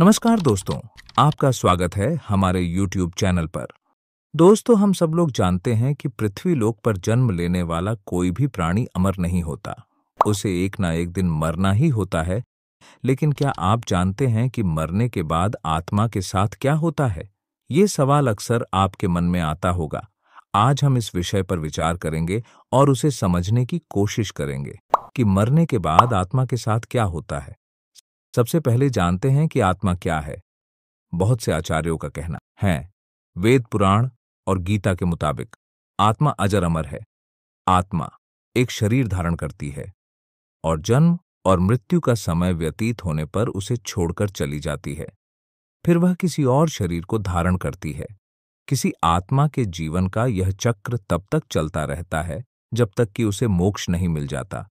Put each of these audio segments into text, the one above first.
नमस्कार दोस्तों आपका स्वागत है हमारे YouTube चैनल पर दोस्तों हम सब लोग जानते हैं कि पृथ्वी लोक पर जन्म लेने वाला कोई भी प्राणी अमर नहीं होता उसे एक ना एक दिन मरना ही होता है लेकिन क्या आप जानते हैं कि मरने के बाद आत्मा के साथ क्या होता है ये सवाल अक्सर आपके मन में आता होगा आज हम इस विषय पर विचार करेंगे और उसे समझने की कोशिश करेंगे कि मरने के बाद आत्मा के साथ क्या होता है सबसे पहले जानते हैं कि आत्मा क्या है बहुत से आचार्यों का कहना है वेद पुराण और गीता के मुताबिक आत्मा अजर अमर है आत्मा एक शरीर धारण करती है और जन्म और मृत्यु का समय व्यतीत होने पर उसे छोड़कर चली जाती है फिर वह किसी और शरीर को धारण करती है किसी आत्मा के जीवन का यह चक्र तब तक चलता रहता है जब तक कि उसे मोक्ष नहीं मिल जाता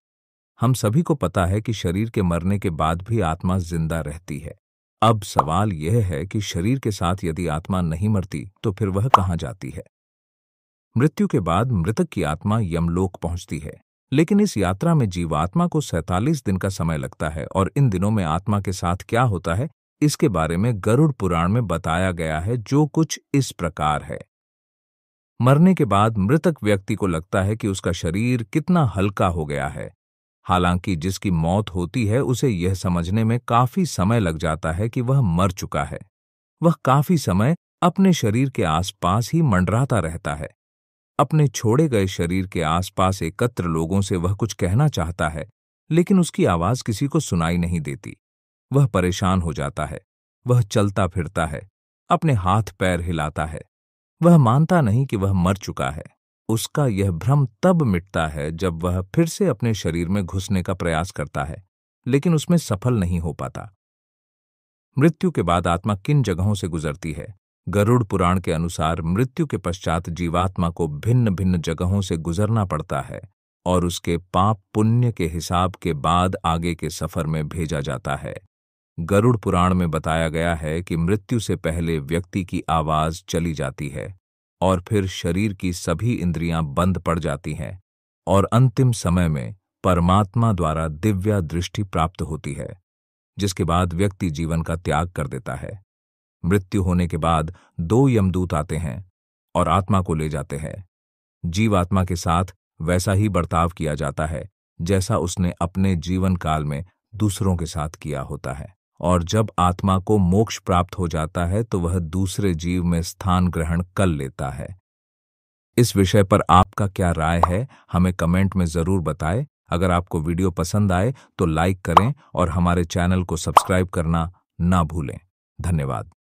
हम सभी को पता है कि शरीर के मरने के बाद भी आत्मा जिंदा रहती है अब सवाल यह है कि शरीर के साथ यदि आत्मा नहीं मरती तो फिर वह कहाँ जाती है मृत्यु के बाद मृतक की आत्मा यमलोक पहुंचती है लेकिन इस यात्रा में जीवात्मा को सैतालीस दिन का समय लगता है और इन दिनों में आत्मा के साथ क्या होता है इसके बारे में गरुड़ पुराण में बताया गया है जो कुछ इस प्रकार है मरने के बाद मृतक व्यक्ति को लगता है कि उसका शरीर कितना हल्का हो गया है हालांकि जिसकी मौत होती है उसे यह समझने में काफी समय लग जाता है कि वह मर चुका है वह काफी समय अपने शरीर के आसपास ही मंडराता रहता है अपने छोड़े गए शरीर के आसपास एकत्र लोगों से वह कुछ कहना चाहता है लेकिन उसकी आवाज किसी को सुनाई नहीं देती वह परेशान हो जाता है वह चलता फिरता है अपने हाथ पैर हिलाता है वह मानता नहीं कि वह मर चुका है उसका यह भ्रम तब मिटता है जब वह फिर से अपने शरीर में घुसने का प्रयास करता है लेकिन उसमें सफल नहीं हो पाता मृत्यु के बाद आत्मा किन जगहों से गुजरती है गरुड़ पुराण के अनुसार मृत्यु के पश्चात जीवात्मा को भिन्न भिन्न जगहों से गुजरना पड़ता है और उसके पाप पुण्य के हिसाब के बाद आगे के सफर में भेजा जाता है गरुड़ पुराण में बताया गया है कि मृत्यु से पहले व्यक्ति की आवाज चली जाती है और फिर शरीर की सभी इंद्रियां बंद पड़ जाती हैं और अंतिम समय में परमात्मा द्वारा दिव्या दृष्टि प्राप्त होती है जिसके बाद व्यक्ति जीवन का त्याग कर देता है मृत्यु होने के बाद दो यमदूत आते हैं और आत्मा को ले जाते हैं जीवात्मा के साथ वैसा ही बर्ताव किया जाता है जैसा उसने अपने जीवन काल में दूसरों के साथ किया होता है और जब आत्मा को मोक्ष प्राप्त हो जाता है तो वह दूसरे जीव में स्थान ग्रहण कर लेता है इस विषय पर आपका क्या राय है हमें कमेंट में ज़रूर बताएं अगर आपको वीडियो पसंद आए तो लाइक करें और हमारे चैनल को सब्सक्राइब करना ना भूलें धन्यवाद